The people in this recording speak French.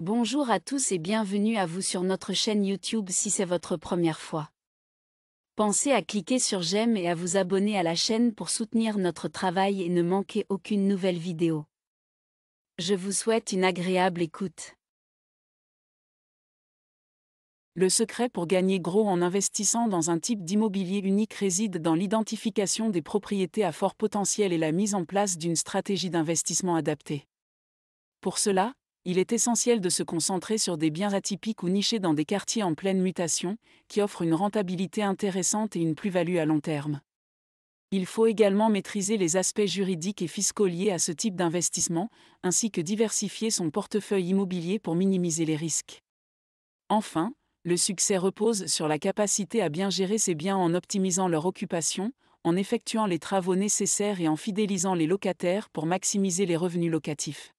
Bonjour à tous et bienvenue à vous sur notre chaîne YouTube si c'est votre première fois. Pensez à cliquer sur j'aime et à vous abonner à la chaîne pour soutenir notre travail et ne manquer aucune nouvelle vidéo. Je vous souhaite une agréable écoute. Le secret pour gagner gros en investissant dans un type d'immobilier unique réside dans l'identification des propriétés à fort potentiel et la mise en place d'une stratégie d'investissement adaptée. Pour cela, il est essentiel de se concentrer sur des biens atypiques ou nichés dans des quartiers en pleine mutation, qui offrent une rentabilité intéressante et une plus-value à long terme. Il faut également maîtriser les aspects juridiques et fiscaux liés à ce type d'investissement, ainsi que diversifier son portefeuille immobilier pour minimiser les risques. Enfin, le succès repose sur la capacité à bien gérer ses biens en optimisant leur occupation, en effectuant les travaux nécessaires et en fidélisant les locataires pour maximiser les revenus locatifs.